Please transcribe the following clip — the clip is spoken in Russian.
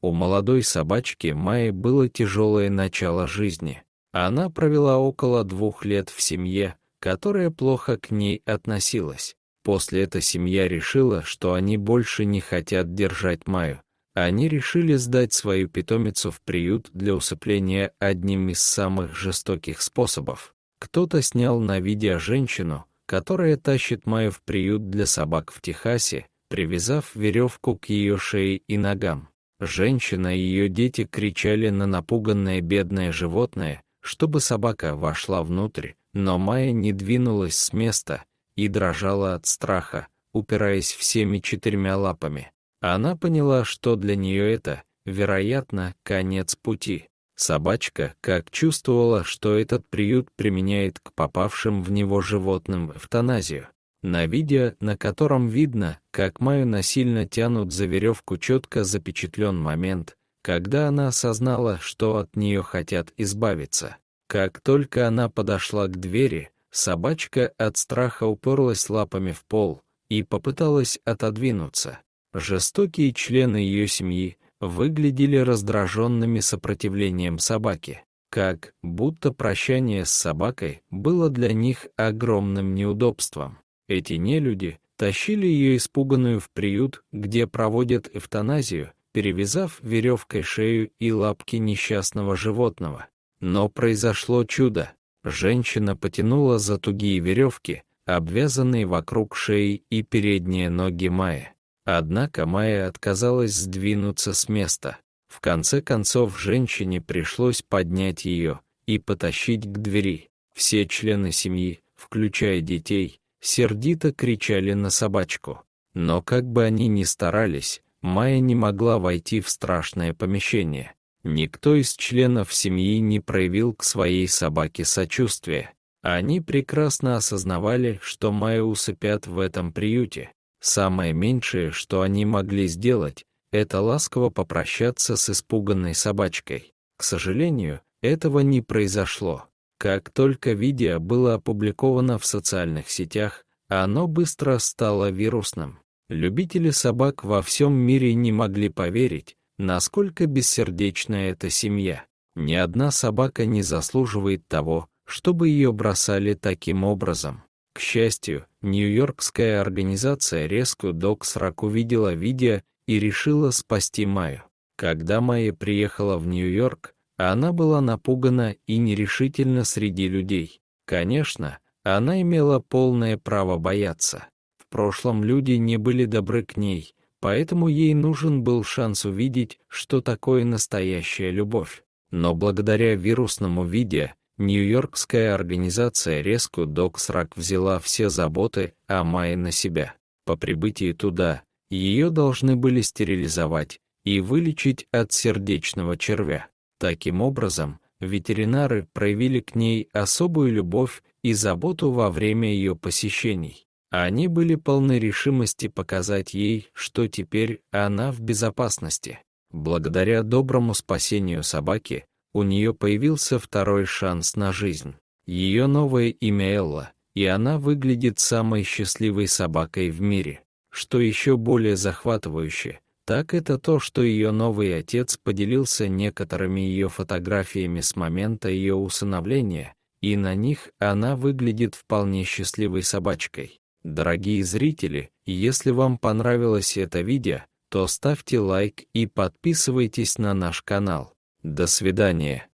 У молодой собачки Майи было тяжелое начало жизни. Она провела около двух лет в семье, которая плохо к ней относилась. После эта семья решила, что они больше не хотят держать Майю. Они решили сдать свою питомицу в приют для усыпления одним из самых жестоких способов. Кто-то снял на видео женщину, которая тащит Майю в приют для собак в Техасе, привязав веревку к ее шее и ногам. Женщина и ее дети кричали на напуганное бедное животное, чтобы собака вошла внутрь, но Майя не двинулась с места и дрожала от страха, упираясь всеми четырьмя лапами. Она поняла, что для нее это, вероятно, конец пути. Собачка, как чувствовала, что этот приют применяет к попавшим в него животным эвтаназию. На видео, на котором видно, как Маю насильно тянут за веревку, четко запечатлен момент, когда она осознала, что от нее хотят избавиться. Как только она подошла к двери, собачка от страха уперлась лапами в пол и попыталась отодвинуться. Жестокие члены ее семьи выглядели раздраженными сопротивлением собаки, как будто прощание с собакой было для них огромным неудобством. Эти нелюди тащили ее испуганную в приют, где проводят эвтаназию, перевязав веревкой шею и лапки несчастного животного. Но произошло чудо. Женщина потянула за тугие веревки, обвязанные вокруг шеи и передние ноги Майя. Однако Майя отказалась сдвинуться с места. В конце концов женщине пришлось поднять ее и потащить к двери. Все члены семьи, включая детей, сердито кричали на собачку. Но как бы они ни старались, Майя не могла войти в страшное помещение. Никто из членов семьи не проявил к своей собаке сочувствия. Они прекрасно осознавали, что Майя усыпят в этом приюте. Самое меньшее, что они могли сделать, это ласково попрощаться с испуганной собачкой. К сожалению, этого не произошло. Как только видео было опубликовано в социальных сетях, оно быстро стало вирусным. Любители собак во всем мире не могли поверить, насколько бессердечна эта семья. Ни одна собака не заслуживает того, чтобы ее бросали таким образом. К счастью, нью-йоркская организация Rescue Dogs Rack увидела видео и решила спасти Майю. Когда Майя приехала в Нью-Йорк, она была напугана и нерешительна среди людей. Конечно, она имела полное право бояться. В прошлом люди не были добры к ней, поэтому ей нужен был шанс увидеть, что такое настоящая любовь. Но благодаря вирусному виде, Нью-Йоркская организация резко Доксрак взяла все заботы о Майе на себя. По прибытии туда ее должны были стерилизовать и вылечить от сердечного червя. Таким образом, ветеринары проявили к ней особую любовь и заботу во время ее посещений. Они были полны решимости показать ей, что теперь она в безопасности. Благодаря доброму спасению собаки у нее появился второй шанс на жизнь. Ее новое имя Элла, и она выглядит самой счастливой собакой в мире. Что еще более захватывающе, так это то, что ее новый отец поделился некоторыми ее фотографиями с момента ее усыновления, и на них она выглядит вполне счастливой собачкой. Дорогие зрители, если вам понравилось это видео, то ставьте лайк и подписывайтесь на наш канал. До свидания.